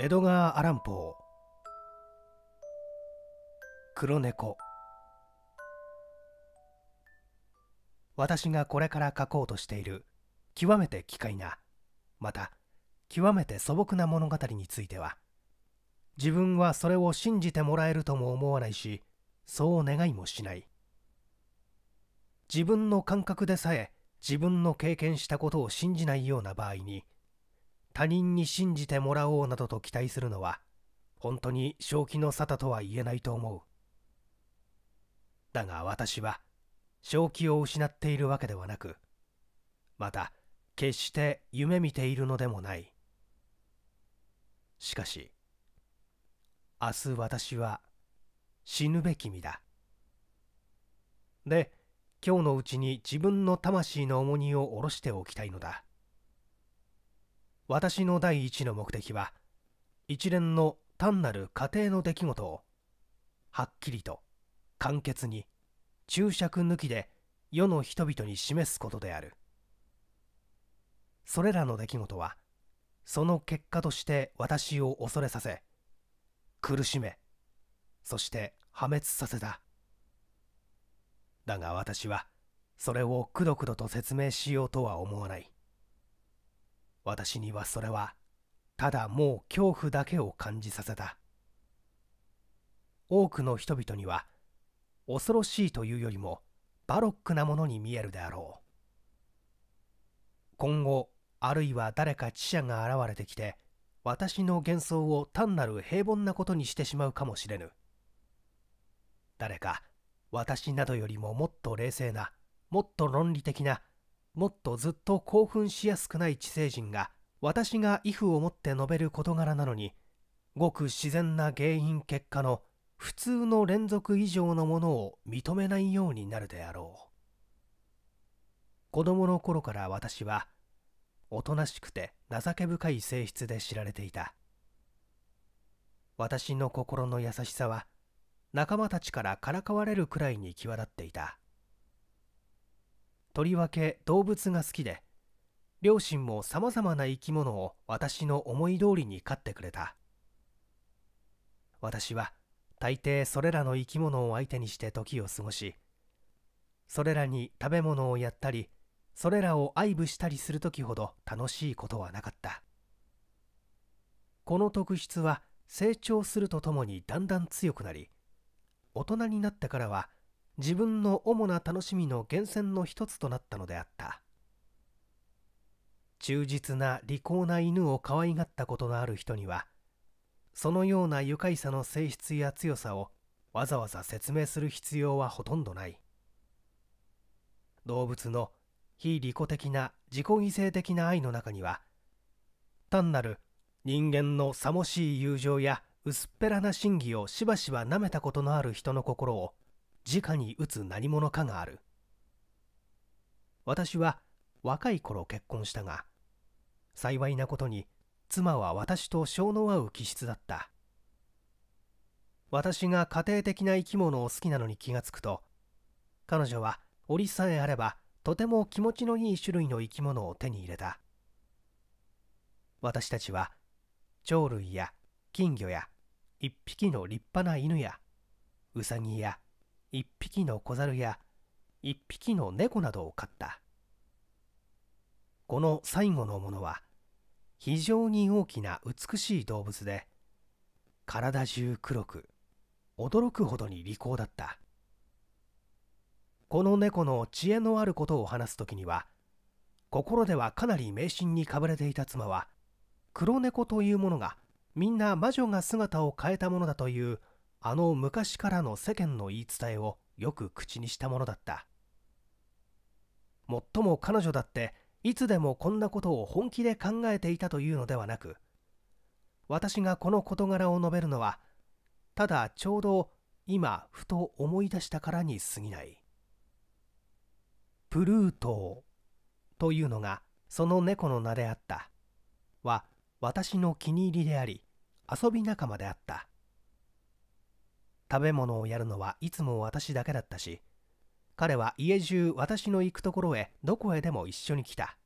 江戸川アランポー黒猫私がこれから書こうとしている極めて奇怪なまた極めて素朴な物語については自分はそれを信じてもらえるとも思わないしそう願いもしない自分の感覚でさえ自分の経験したことを信じないような場合に他人に信じてもらおうなどと期待するのは本当に正気の沙汰とは言えないと思うだが私は正気を失っているわけではなくまた決して夢見ているのでもないしかし明日私は死ぬべき身だで今日のうちに自分の魂の重荷を下ろしておきたいのだ私の第一の目的は一連の単なる過程の出来事をはっきりと簡潔に注釈抜きで世の人々に示すことであるそれらの出来事はその結果として私を恐れさせ苦しめそして破滅させただが私はそれをくどくどと説明しようとは思わない私にはそれはただもう恐怖だけを感じさせた多くの人々には恐ろしいというよりもバロックなものに見えるであろう今後あるいは誰か知者が現れてきて私の幻想を単なる平凡なことにしてしまうかもしれぬ誰か私などよりももっと冷静なもっと論理的なもっとずっと興奮しやすくない知性人が私が畏怖を持って述べる事柄なのにごく自然な原因結果の普通の連続以上のものを認めないようになるであろう子供の頃から私はおとなしくて情け深い性質で知られていた私の心の優しさは仲間たちからからかわれるくらいに際立っていたとりわけ動物が好きで両親もさまざまな生き物を私の思い通りに飼ってくれた私は大抵それらの生き物を相手にして時を過ごしそれらに食べ物をやったりそれらを愛撫したりする時ほど楽しいことはなかったこの特質は成長するとともにだんだん強くなり大人になってからは自分の主な楽しみの源泉の一つとなったのであった忠実な利口な犬を可愛がったことのある人にはそのような愉快さの性質や強さをわざわざ説明する必要はほとんどない動物の非利己的な自己犠牲的な愛の中には単なる人間のさもしい友情や薄っぺらな真偽をしばしば舐めたことのある人の心を直に打つ何者かがある私は若い頃結婚したが幸いなことに妻は私と性の合う気質だった私が家庭的な生き物を好きなのに気がつくと彼女は檻さえあればとても気持ちのいい種類の生き物を手に入れた私たちは鳥類や金魚や一匹の立派な犬やウサギや1匹の小猿や1匹の猫などを飼ったこの最後のものは非常に大きな美しい動物で体中黒く驚くほどに利口だったこの猫の知恵のあることを話す時には心ではかなり迷信にかぶれていた妻は黒猫というものがみんな魔女が姿を変えたものだというあの昔からの世間の言い伝えをよく口にしたものだったもっとも彼女だっていつでもこんなことを本気で考えていたというのではなく私がこの事柄を述べるのはただちょうど今ふと思い出したからに過ぎないプルートーというのがその猫の名であったは私の気に入りであり遊び仲間であった食べ物をやるのはいつも私だけだったし彼は家中私の行くところへどこへでも一緒に来た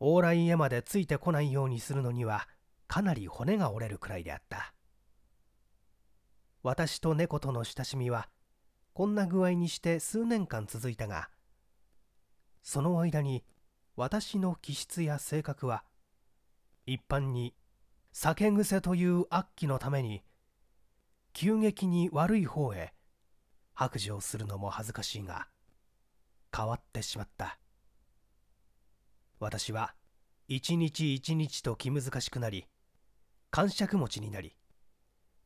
往来へまでついてこないようにするのにはかなり骨が折れるくらいであった私と猫との親しみはこんな具合にして数年間続いたがその間に私の気質や性格は一般に酒癖という悪鬼のために急激に悪い方へ白状するのも恥ずかしいが変わってしまった私は一日一日と気難しくなり感触持ちになり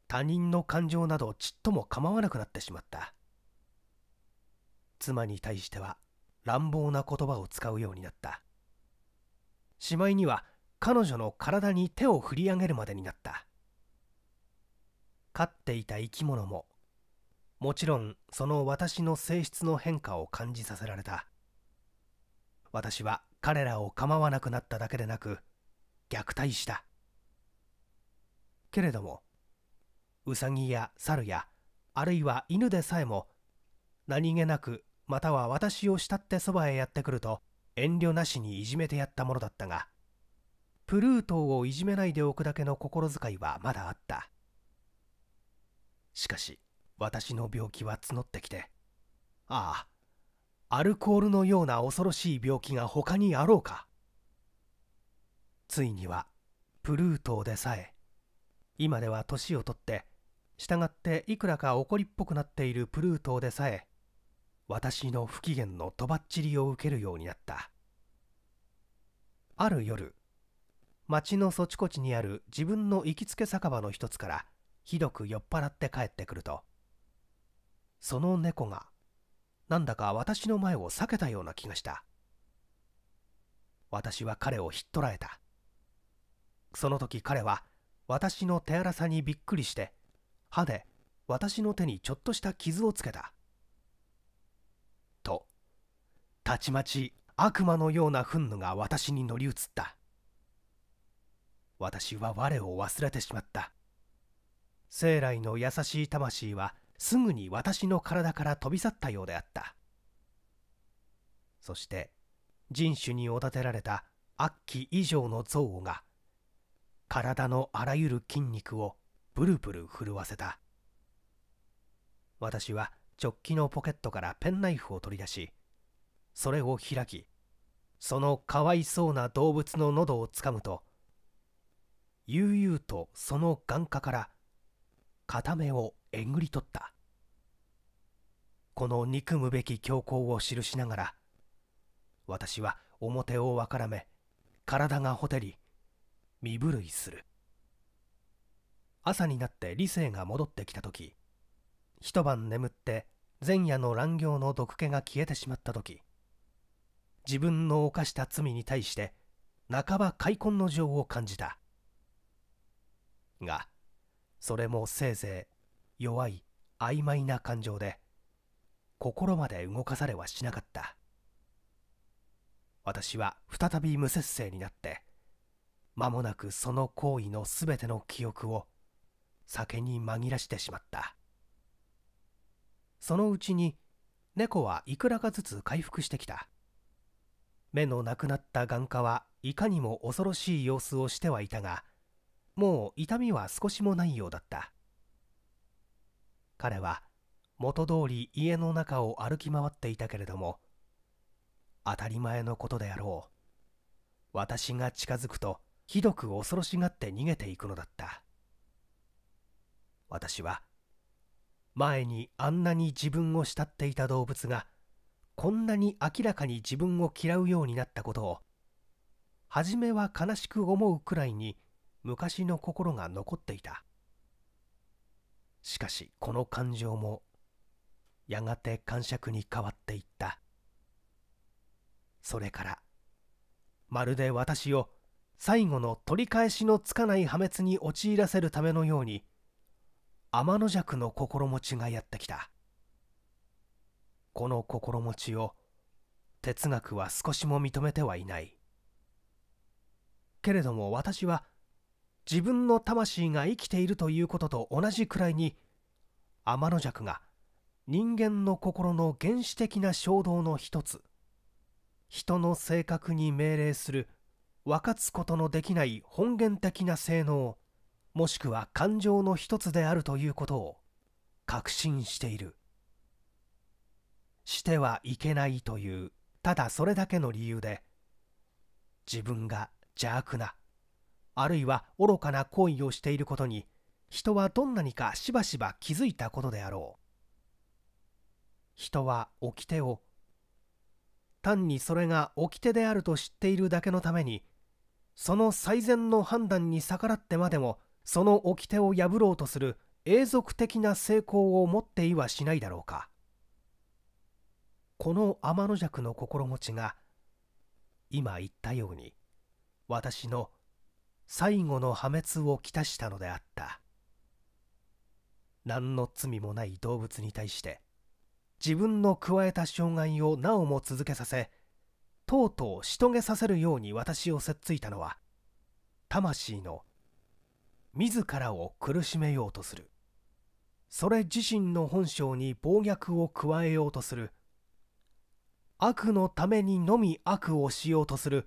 他人の感情などちっとも構わなくなってしまった妻に対しては乱暴な言葉を使うようになったしまいには彼女の体に手を振り上げるまでになった飼っていた生き物ももちろんその私の性質の変化を感じさせられた私は彼らを構わなくなっただけでなく虐待したけれどもウサギや猿やあるいは犬でさえも何気なくまたは私を慕ってそばへやってくると遠慮なしにいじめてやったものだったがプルートをいじめないでおくだけの心遣いはまだあったしかし私の病気は募ってきてああアルコールのような恐ろしい病気が他にあろうかついにはプルートでさえ今では年をとって従っていくらか怒りっぽくなっているプルートでさえ私の不機嫌のとばっちりを受けるようになったある夜町のそちこちにある自分の行きつけ酒場の一つからひどく酔っ払って帰ってくるとその猫がなんだか私の前を避けたような気がした私は彼をひっ捕らえたその時彼は私の手荒さにびっくりして歯で私の手にちょっとした傷をつけたとたちまち悪魔のような憤怒が私に乗り移った私は我を忘れてしまった生来の優しい魂はすぐに私の体から飛び去ったようであったそして人種におだてられた悪鬼以上の憎悪が体のあらゆる筋肉をブルブル震わせた私は直帰のポケットからペンナイフを取り出しそれを開きそのかわいそうな動物の喉をつかむと悠々とその眼下から片目をえぐり取ったこの憎むべき強行を記しながら私は表をわからめ体がほてり身震いする朝になって理性が戻ってきた時一晩眠って前夜の乱行の毒気が消えてしまった時自分の犯した罪に対して半ば開墾の情を感じたがそれもせいぜい弱い曖昧な感情で心まで動かされはしなかった私は再び無節制になって間もなくその行為の全ての記憶を酒に紛らしてしまったそのうちに猫はいくらかずつ回復してきた目のなくなった眼科はいかにも恐ろしい様子をしてはいたがもう痛みは少しもないようだった彼は元通り家の中を歩き回っていたけれども当たり前のことであろう私が近づくとひどく恐ろしがって逃げていくのだった私は前にあんなに自分を慕っていた動物がこんなに明らかに自分を嫌うようになったことを初めは悲しく思うくらいに昔の心が残っていたしかしこの感情もやがて感触に変わっていったそれからまるで私を最後の取り返しのつかない破滅に陥らせるためのように天の弱の心持ちがやってきたこの心持ちを哲学は少しも認めてはいないけれども私は自分の魂が生きているということと同じくらいに天の尺が人間の心の原始的な衝動の一つ人の性格に命令する分かつことのできない本源的な性能もしくは感情の一つであるということを確信しているしてはいけないというただそれだけの理由で自分が邪悪なあるいは愚かな行為をしていることに人はどんなにかしばしば気づいたことであろう人は掟を単にそれが掟であると知っているだけのためにその最善の判断に逆らってまでもその掟を破ろうとする永続的な成功を持っていはしないだろうかこの天の弱の心持ちが今言ったように私の最後の破滅をきたしたのであった何の罪もない動物に対して自分の加えた障害をなおも続けさせとうとうし遂げさせるように私をせっついたのは魂の自らを苦しめようとするそれ自身の本性に暴虐を加えようとする悪のためにのみ悪をしようとする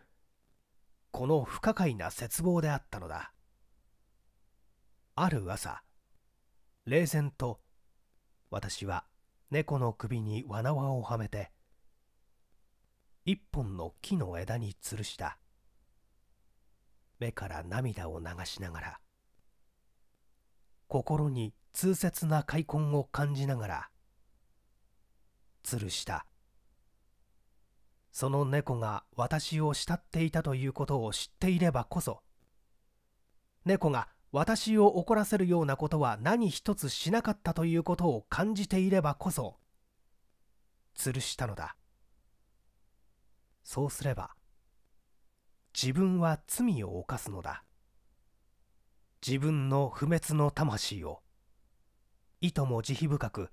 この不可解な絶望であったのだある朝冷然と私は猫の首に罠輪をはめて一本の木の枝に吊るした目から涙を流しながら心に痛切な開墾を感じながら吊るしたその猫が私を慕っていたということを知っていればこそ猫が私を怒らせるようなことは何一つしなかったということを感じていればこそ吊るしたのだそうすれば自分は罪を犯すのだ自分の不滅の魂をいとも慈悲深く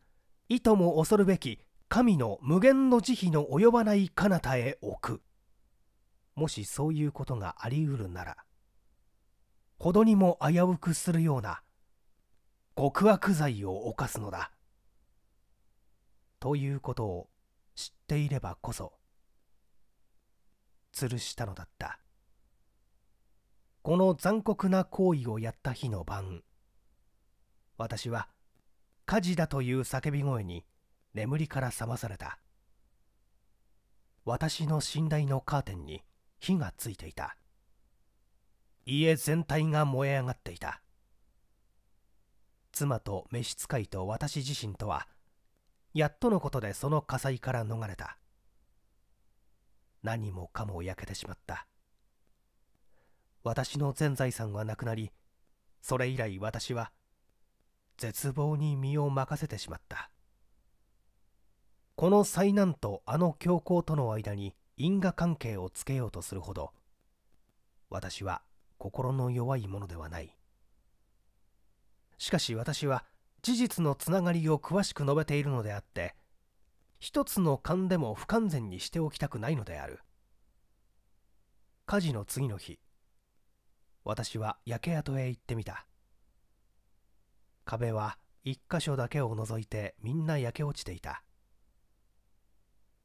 いとも恐るべき神の無限の慈悲の及ばない彼方へ置くもしそういうことがありうるならほどにも危うくするような極悪罪を犯すのだということを知っていればこそ吊るしたのだったこの残酷な行為をやった日の晩私は火事だという叫び声に眠りから覚まされた私の寝台のカーテンに火がついていた家全体が燃え上がっていた妻と召使いと私自身とはやっとのことでその火災から逃れた何もかも焼けてしまった私の全財産はなくなりそれ以来私は絶望に身を任せてしまったこの災難とあの教皇との間に因果関係をつけようとするほど私は心の弱いものではないしかし私は事実のつながりを詳しく述べているのであって一つの勘でも不完全にしておきたくないのである火事の次の日私は焼け跡へ行ってみた壁は一箇所だけを除いてみんな焼け落ちていた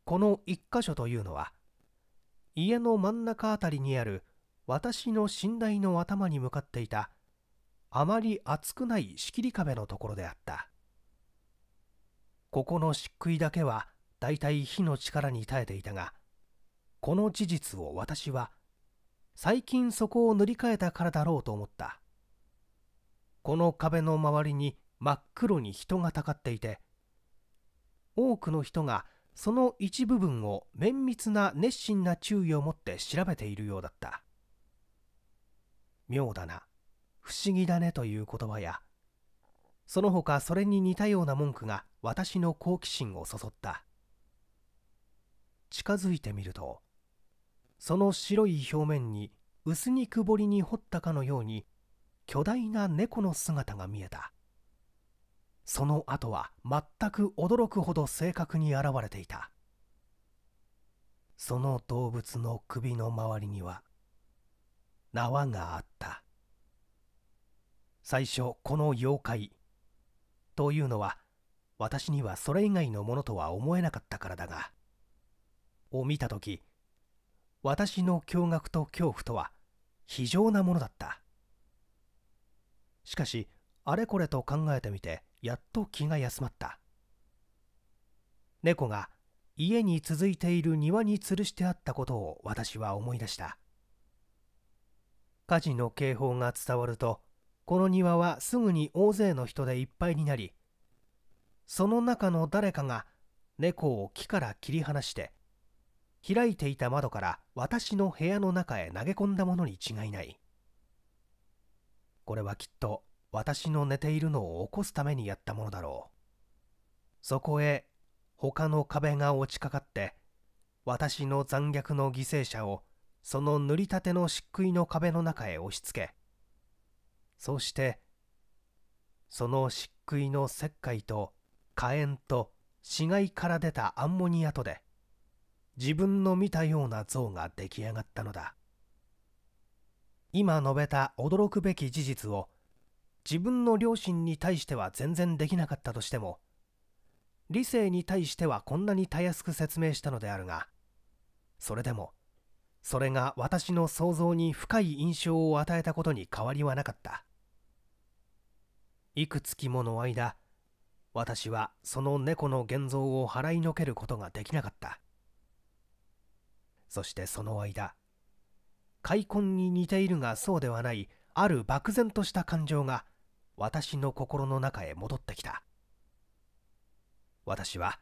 この1箇所というのは家の真ん中あたりにある私の寝台の頭に向かっていたあまり厚くない仕切り壁のところであったここの漆喰だけは大体火の力に耐えていたがこの事実を私は最近そこを塗り替えたからだろうと思ったこの壁の周りに真っ黒に人がたかっていて多くの人がその一部分を綿密な熱心な注意を持って調べているようだった妙だな不思議だねという言葉やその他それに似たような文句が私の好奇心をそそった近づいてみるとその白い表面に薄にくぼりに掘ったかのように巨大な猫の姿が見えたその後は全く驚くほど正確に現れていたその動物の首の周りには縄があった最初この妖怪というのは私にはそれ以外のものとは思えなかったからだがを見た時私の驚愕と恐怖とは非常なものだったしかしあれこれと考えてみてやっと気が休まった猫が家に続いている庭に吊るしてあったことを私は思い出した火事の警報が伝わるとこの庭はすぐに大勢の人でいっぱいになりその中の誰かが猫を木から切り離して開いていた窓から私の部屋の中へ投げ込んだものに違いないこれはきっと私の寝ているのを起こすためにやったものだろうそこへ他の壁が落ちかかって私の残虐の犠牲者をその塗りたての漆喰の壁の中へ押し付けそしてその漆喰の石灰と火炎と死骸から出たアンモニアとで自分の見たような像が出来上がったのだ今述べた驚くべき事実を自分の両親に対しては全然できなかったとしても理性に対してはこんなにたやすく説明したのであるがそれでもそれが私の想像に深い印象を与えたことに変わりはなかったいくつきもの間私はその猫の現像を払いのけることができなかったそしてその間開墾に似ているがそうではないある漠然とした感情が私の心の中へ戻ってきた私は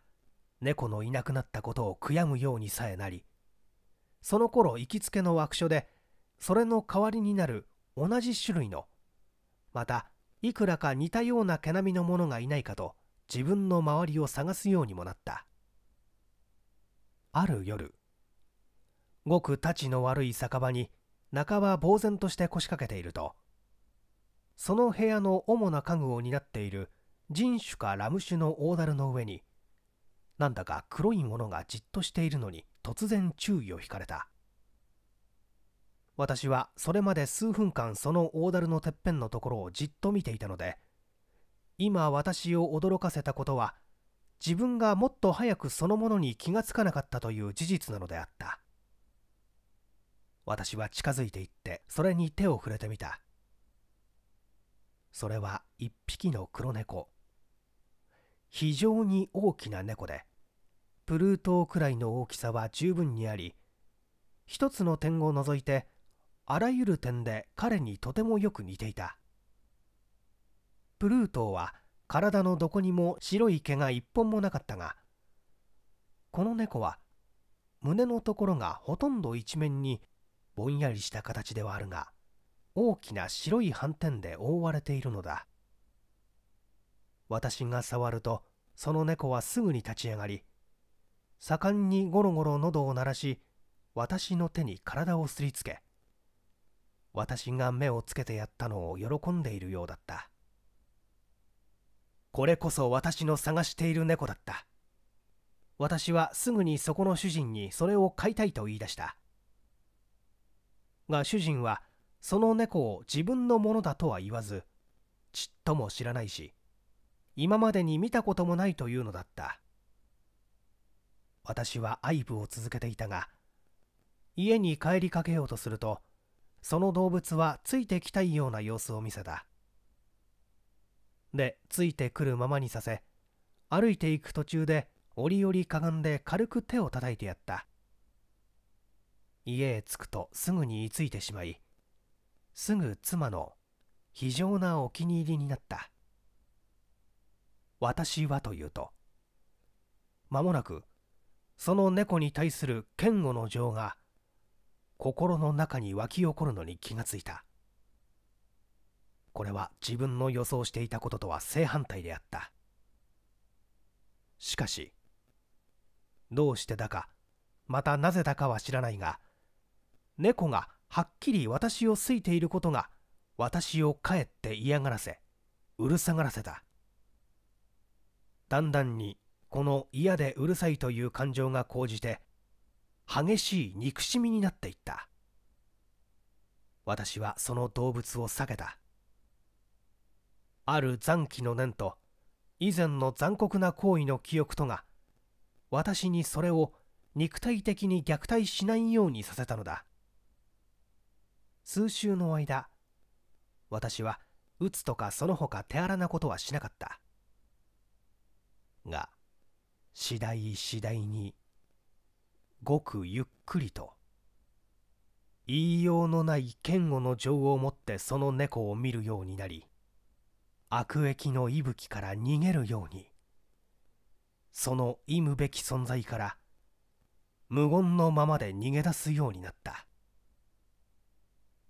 猫のいなくなったことを悔やむようにさえなりその頃行きつけの枠所でそれの代わりになる同じ種類のまたいくらか似たような毛並みのものがいないかと自分の周りを探すようにもなったある夜ごくたちの悪い酒場に半ば呆然として腰掛けているとその部屋の主な家具を担っている人種かラム酒の大樽の上になんだか黒いものがじっとしているのに突然注意を引かれた私はそれまで数分間その大樽のてっぺんのところをじっと見ていたので今私を驚かせたことは自分がもっと早くそのものに気がつかなかったという事実なのであった私は近づいていってそれに手を触れてみたそれは一匹の黒猫非常に大きな猫でプルートくらいの大きさは十分にあり一つの点を除いてあらゆる点で彼にとてもよく似ていたプルートは体のどこにも白い毛が一本もなかったがこの猫は胸のところがほとんど一面にぼんやりした形ではあるが大きな白い斑点で覆われているのだ私が触るとその猫はすぐに立ち上がり盛んにゴロゴロ喉を鳴らし私の手に体をすりつけ私が目をつけてやったのを喜んでいるようだったこれこそ私の探している猫だった私はすぐにそこの主人にそれを飼いたいと言い出したが主人はその猫を自分のものだとは言わずちっとも知らないし今までに見たこともないというのだった私は愛撫を続けていたが家に帰りかけようとするとその動物はついてきたいような様子を見せたでついてくるままにさせ歩いていく途中で折々かがんで軽く手を叩いてやった家へ着くとすぐに居ついてしまいすぐ妻の非常なお気に入りになった私はというと間もなくその猫に対する嫌悪の情が心の中に湧き起こるのに気がついたこれは自分の予想していたこととは正反対であったしかしどうしてだかまたなぜだかは知らないが猫がはっきり私を好いていることが私をかえって嫌がらせうるさがらせただんだんにこの嫌でうるさいという感情が高じて激しい憎しみになっていった私はその動物を避けたある残機の念と以前の残酷な行為の記憶とが私にそれを肉体的に虐待しないようにさせたのだ数週の間私は打つとかその他手荒なことはしなかったが次第次第にごくゆっくりと言いようのない嫌悪の情を持ってその猫を見るようになり悪役の息吹から逃げるようにその忌むべき存在から無言のままで逃げ出すようになった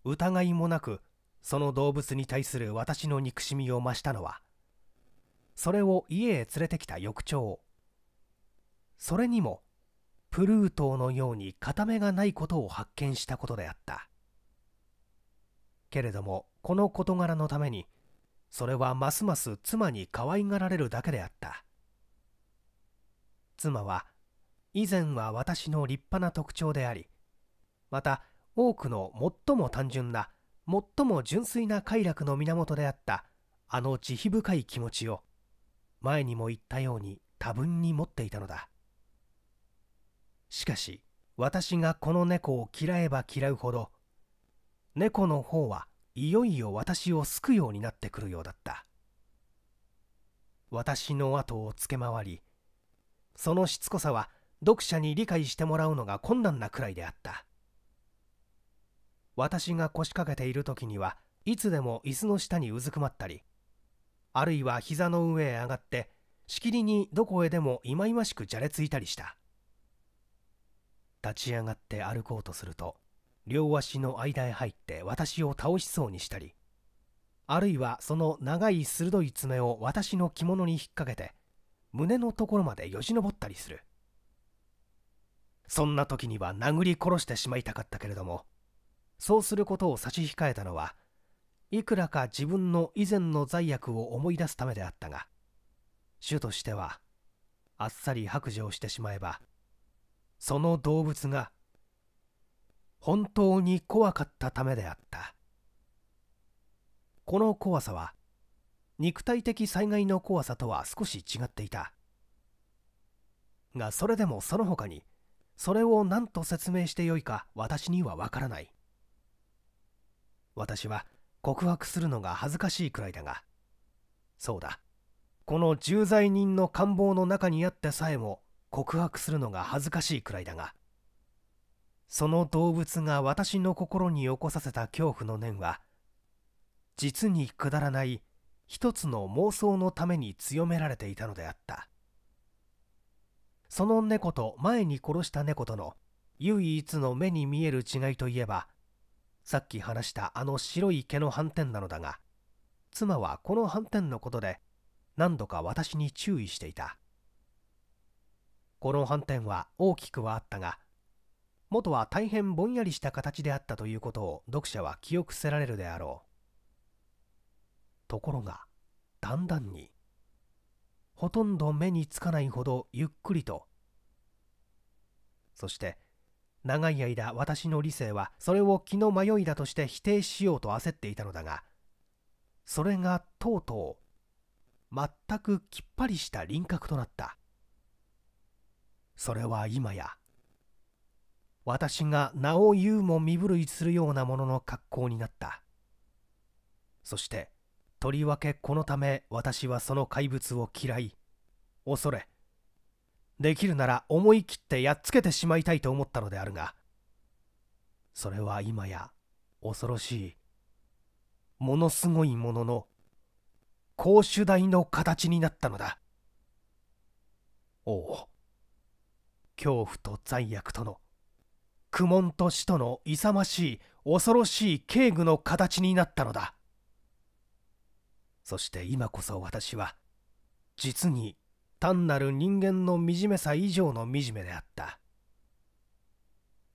疑いもなくその動物に対する私の憎しみを増したのはそれを家へ連れてきた翌朝それにもプルートーのように片目がないことを発見したことであったけれどもこの事柄のためにそれはますます妻に可愛がられるだけであった妻は以前は私の立派な特徴でありまた多くの最も単純な最も純粋な快楽の源であったあの慈悲深い気持ちを前にも言ったように多分に持っていたのだしかし私がこの猫を嫌えば嫌うほど猫の方はいよいよ私を救うようになってくるようだった私の後をつけ回りそのしつこさは読者に理解してもらうのが困難なくらいであった私が腰掛けている時にはいつでも椅子の下にうずくまったりあるいは膝の上へ上がってしきりにどこへでもいまいましくじゃれついたりした立ち上がって歩こうとすると両足の間へ入って私を倒しそうにしたりあるいはその長い鋭い爪を私の着物に引っ掛けて胸のところまでよじ登ったりするそんな時には殴り殺してしまいたかったけれどもそうすることを差し控えたのはいくらか自分の以前の罪悪を思い出すためであったが主としてはあっさり白状してしまえばその動物が本当に怖かったためであったこの怖さは肉体的災害の怖さとは少し違っていたがそれでもその他にそれを何と説明してよいか私にはわからない私は告白するのが恥ずかしいくらいだがそうだこの重罪人の官房の中にあってさえも告白するのが恥ずかしいくらいだがその動物が私の心に起こさせた恐怖の念は実にくだらない一つの妄想のために強められていたのであったその猫と前に殺した猫との唯一の目に見える違いといえばさっき話したあの白い毛の斑点なのだが妻はこの斑点のことで何度か私に注意していたこの斑点は大きくはあったが元は大変ぼんやりした形であったということを読者は記憶せられるであろうところがだんだんにほとんど目につかないほどゆっくりとそして長い間私の理性はそれを気の迷いだとして否定しようと焦っていたのだがそれがとうとう全くきっぱりした輪郭となったそれは今や私が名を言うも身震いするようなものの格好になったそしてとりわけこのため私はその怪物を嫌い恐れできるなら思い切ってやっつけてしまいたいと思ったのであるがそれは今や恐ろしいものすごいものの公主台の形になったのだおお恐怖と罪悪との苦悶と死との勇ましい恐ろしい警具の形になったのだそして今こそ私は実に単なる人間の惨めさ以上の惨めであった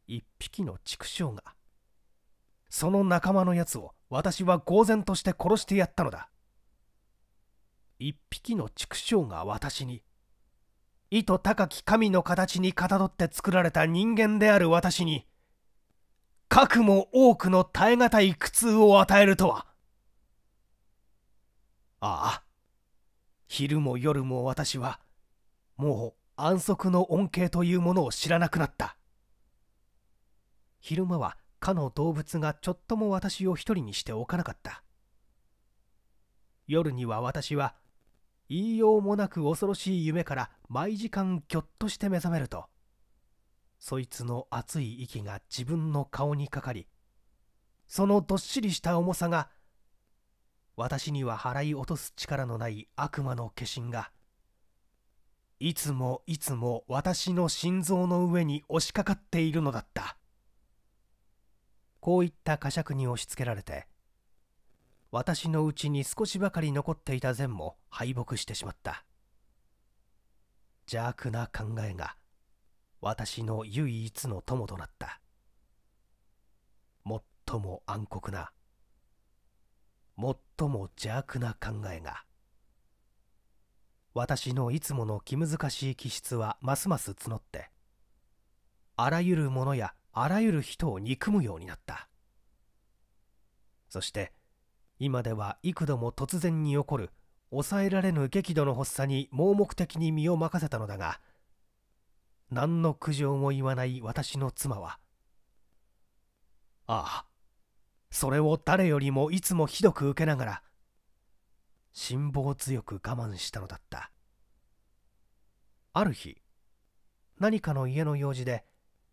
一匹の畜生がその仲間のやつを私は公然として殺してやったのだ一匹の畜生が私に意図高き神の形にかたどって作られた人間である私にかくも多くの耐え難い苦痛を与えるとはああ昼も夜も私はもう安息の恩恵というものを知らなくなった昼間はかの動物がちょっとも私を一人にしておかなかった夜には私は言いようもなく恐ろしい夢から毎時間ぎょっとして目覚めるとそいつの熱い息が自分の顔にかかりそのどっしりした重さが私には払い落とす力のない悪魔の化身がいつもいつも私の心臓の上に押しかかっているのだったこういった呵責に押し付けられて私のうちに少しばかり残っていた善も敗北してしまった邪悪な考えが私の唯一の友となった最も暗黒な最も邪悪な考えが私のいつもの気難しい気質はますます募ってあらゆるものやあらゆる人を憎むようになったそして今では幾度も突然に起こる抑えられぬ激怒の発作に盲目的に身を任せたのだが何の苦情も言わない私の妻はああそれを誰よりもいつもひどく受けながら辛抱強く我慢したのだったある日何かの家の用事で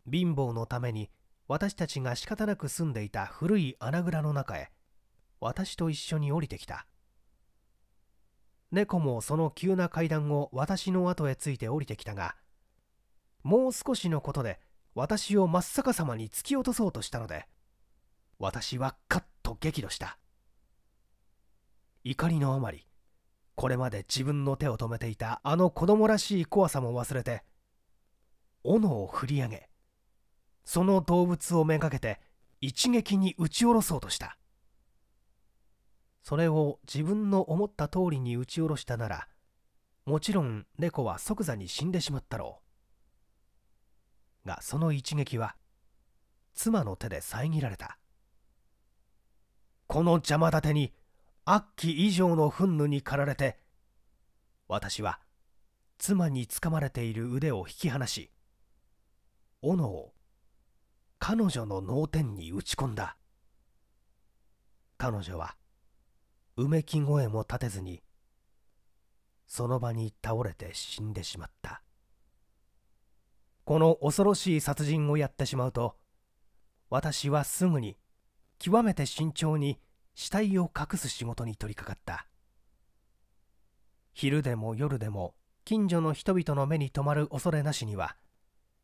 貧乏のために私たちが仕方なく住んでいた古い穴蔵の中へ私と一緒に降りてきた猫もその急な階段を私の後へついて降りてきたがもう少しのことで私を真っ逆さまに突き落とそうとしたので私はカッと激怒した怒りのあまりこれまで自分の手を止めていたあの子供らしい怖さも忘れて斧を振り上げその動物をめがけて一撃に打ち下ろそうとしたそれを自分の思った通りに打ち下ろしたならもちろん猫は即座に死んでしまったろうがその一撃は妻の手で遮られたこの邪魔立てに悪鬼以上の憤怒に駆られて私は妻につかまれている腕を引き離し斧を彼女の脳天に打ち込んだ彼女はうめき声も立てずにその場に倒れて死んでしまったこの恐ろしい殺人をやってしまうと私はすぐに極めて慎重に死体を隠す仕事に取り掛かった昼でも夜でも近所の人々の目に留まる恐れなしには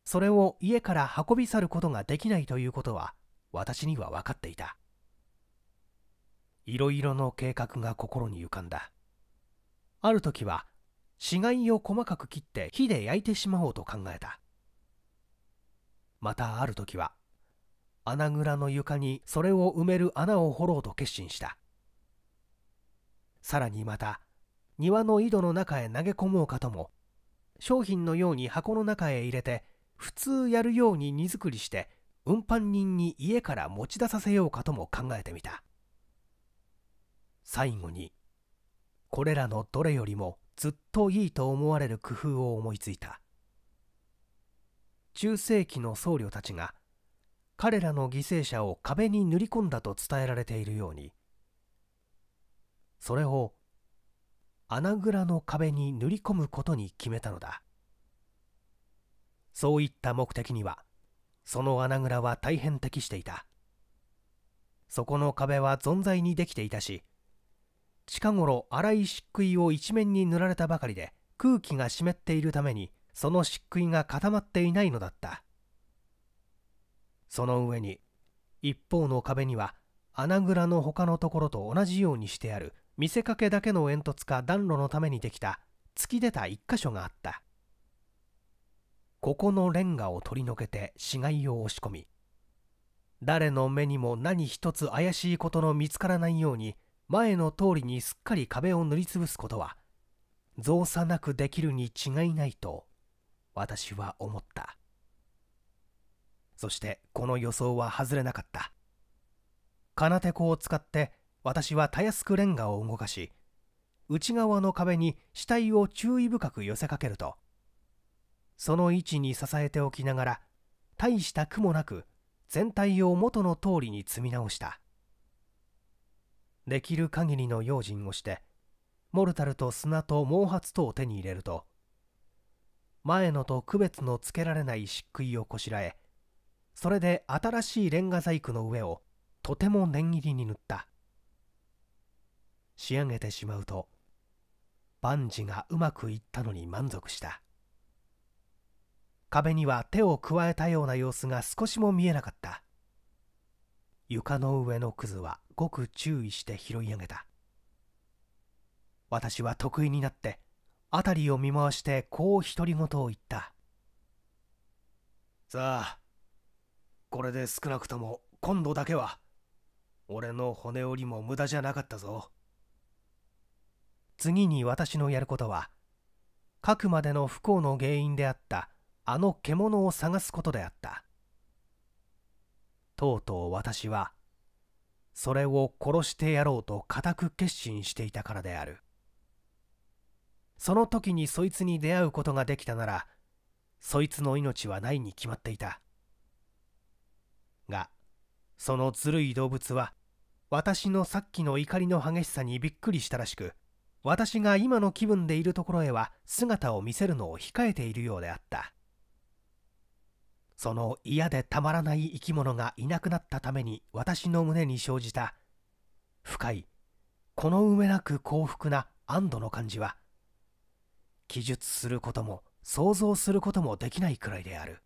それを家から運び去ることができないということは私には分かっていたいろいろの計画が心に浮かんだある時は死骸を細かく切って火で焼いてしまおうと考えたまたある時は穴蔵の床にそれを埋める穴を掘ろうと決心したさらにまた庭の井戸の中へ投げ込もうかとも商品のように箱の中へ入れて普通やるように荷造りして運搬人に家から持ち出させようかとも考えてみた最後にこれらのどれよりもずっといいと思われる工夫を思いついた中世紀の僧侶たちが彼らの犠牲者を壁に塗り込んだと伝えられているようにそれを穴蔵の壁に塗り込むことに決めたのだそういった目的にはその穴蔵は大変適していたそこの壁は存在にできていたし近頃粗い漆喰を一面に塗られたばかりで空気が湿っているためにその漆喰が固まっていないのだったその上に一方の壁には穴蔵の他のところと同じようにしてある見せかけだけの煙突か暖炉のためにできた突き出た一箇所があったここのレンガを取り除けて死骸を押し込み誰の目にも何一つ怪しいことの見つからないように前の通りにすっかり壁を塗りつぶすことは造作なくできるに違いないと私は思った。そしてこの予想は外れなかった金手子を使って私はたやすくレンガを動かし内側の壁に死体を注意深く寄せかけるとその位置に支えておきながら大した苦もなく全体を元の通りに積み直したできる限りの用心をしてモルタルと砂と毛髪とを手に入れると前のと区別のつけられない漆喰をこしらえそれで新しいレンガ細工の上をとても念入りに塗った仕上げてしまうと万事がうまくいったのに満足した壁には手を加えたような様子が少しも見えなかった床の上のくずはごく注意して拾い上げた私は得意になって辺りを見回してこう独り言を言ったさあこれで少なくとも今度だけは俺の骨折りも無駄じゃなかったぞ次に私のやることは書くまでの不幸の原因であったあの獣を探すことであったとうとう私はそれを殺してやろうと固く決心していたからであるその時にそいつに出会うことができたならそいつの命はないに決まっていたがそのずるい動物は私のさっきの怒りの激しさにびっくりしたらしく私が今の気分でいるところへは姿を見せるのを控えているようであったその嫌でたまらない生き物がいなくなったために私の胸に生じた深いこの上なく幸福な安堵の感じは記述することも想像することもできないくらいである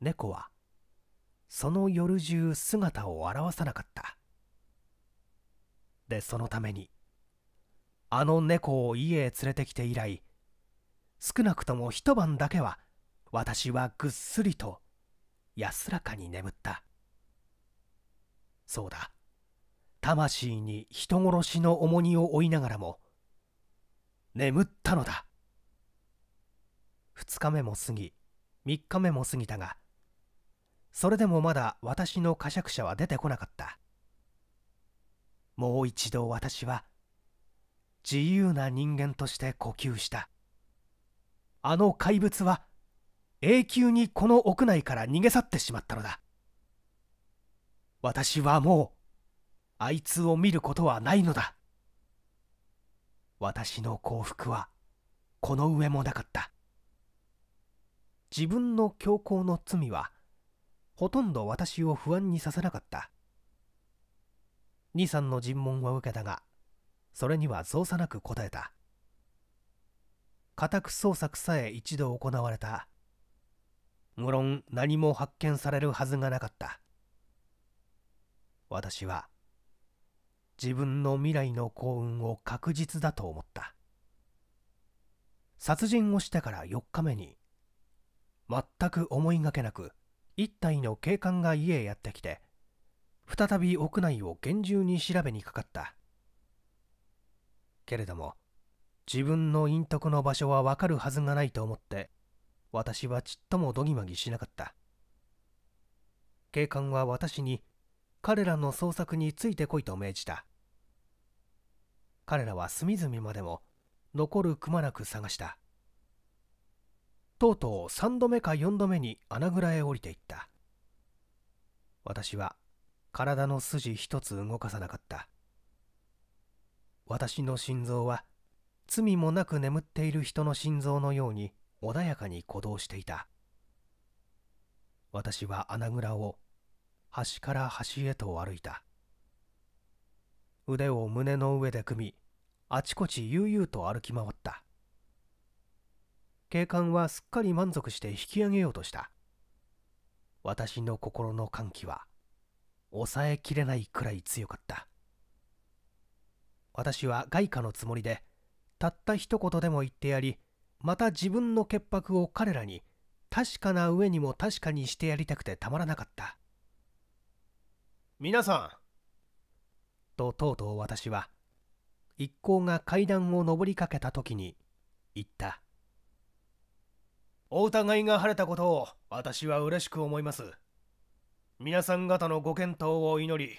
猫はその夜中姿を現さなかったでそのためにあの猫を家へ連れてきて以来少なくとも一晩だけは私はぐっすりと安らかに眠ったそうだ魂に人殺しの重荷を負いながらも眠ったのだ2日目も過ぎ3日目も過ぎたがそれでもまだ私の呵責者は出てこなかったもう一度私は自由な人間として呼吸したあの怪物は永久にこの屋内から逃げ去ってしまったのだ私はもうあいつを見ることはないのだ私の幸福はこの上もなかった自分の強行の罪はほとんど私を不安にさせなかった兄さんの尋問は受けたがそれには造作なく答えた家宅捜索さえ一度行われた無論何も発見されるはずがなかった私は自分の未来の幸運を確実だと思った殺人をしてから4日目に全く思いがけなく1体の警官が家へやってきて再び屋内を厳重に調べにかかったけれども自分の隠匿の場所はわかるはずがないと思って私はちっともどぎまぎしなかった警官は私に彼らの捜索についてこいと命じた彼らは隅々までも残るくまなく探したとうとう3度目か4度目に穴蔵へ降りていった私は体の筋一つ動かさなかった私の心臓は罪もなく眠っている人の心臓のように穏やかに鼓動していた私は穴蔵を端から端へと歩いた腕を胸の上で組みあちこち悠々と歩き回った警官はすっかり満足して引き上げようとした私の心の歓喜は抑えきれないくらい強かった私は外貨のつもりでたった一言でも言ってやりまた自分の潔白を彼らに確かな上にも確かにしてやりたくてたまらなかった皆さんととうとう私は一行が階段を上りかけた時に言ったお疑いが晴れたことを私は嬉しく思います皆さん方のご健闘を祈り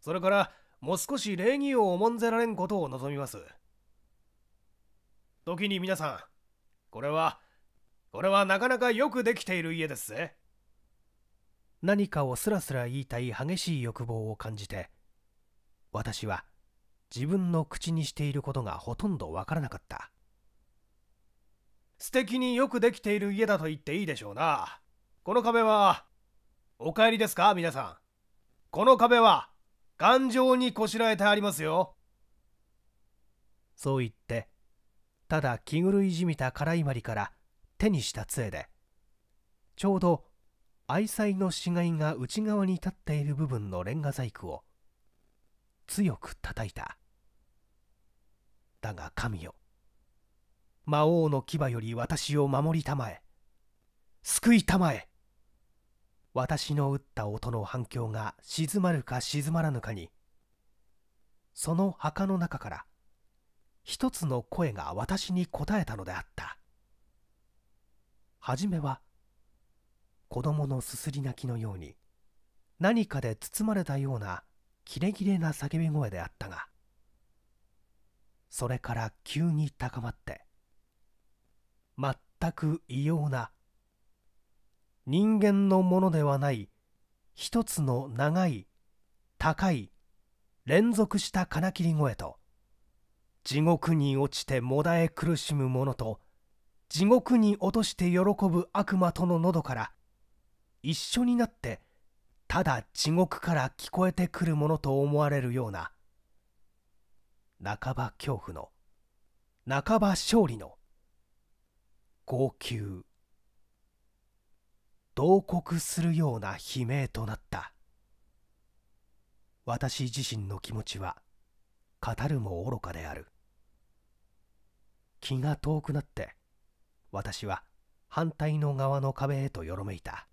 それからもう少し礼儀を重んぜられんことを望みます時に皆さんこれはこれはなかなかよくできている家ですぜ何かをすらすら言いたい激しい欲望を感じて私は自分の口にしていることがほとんどわからなかった素敵によくできている家だと言っていいでしょうなこの壁はお帰りですか皆さんこの壁は頑丈にこしらえてありますよそう言ってただ気狂いじみた辛いまりから手にした杖でちょうど愛妻の死骸が内側に立っている部分のレンガ細工を強く叩いただが神よ魔王の牙より私を守りたまえ救いたまえ私の打った音の反響が静まるか静まらぬかにその墓の中から一つの声が私に答えたのであった初めは子供のすすり泣きのように何かで包まれたようなキレキレな叫び声であったがそれから急に高まって全く異様な人間のものではない一つの長い高い連続した金切り声と地獄に落ちてもだえ苦しむ者と地獄に落として喜ぶ悪魔との喉から一緒になってただ地獄から聞こえてくるものと思われるような半ば恐怖の半ば勝利の号泣同哭するような悲鳴となった私自身の気持ちは語るも愚かである気が遠くなって私は反対の側の壁へとよろめいた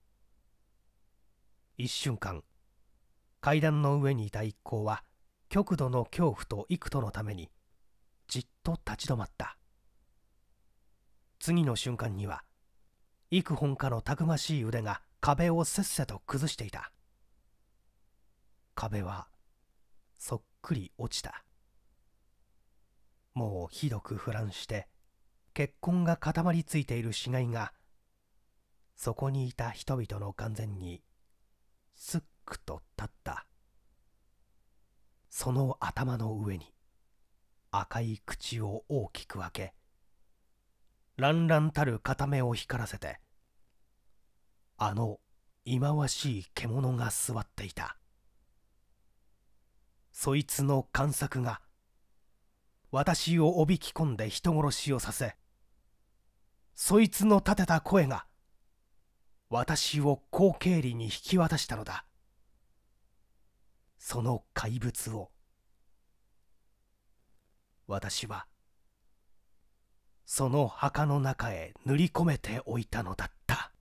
一瞬間階段の上にいた一行は極度の恐怖と幾度のためにじっと立ち止まった次の瞬間には幾本かのたくましい腕が壁をせっせと崩していた壁はそっくり落ちたもうひどく腐乱して血痕が固まりついている死骸がそこにいた人々の眼前にすっくと立ったその頭の上に赤い口を大きく開け乱々たる片目を光らせてあの忌まわしい獣が座っていたそいつの観作が私をおびき込んで人殺しをさせそいつの立てた声が私を後継理に引き渡したのだその怪物を私はその墓の中へ塗り込めておいたのだった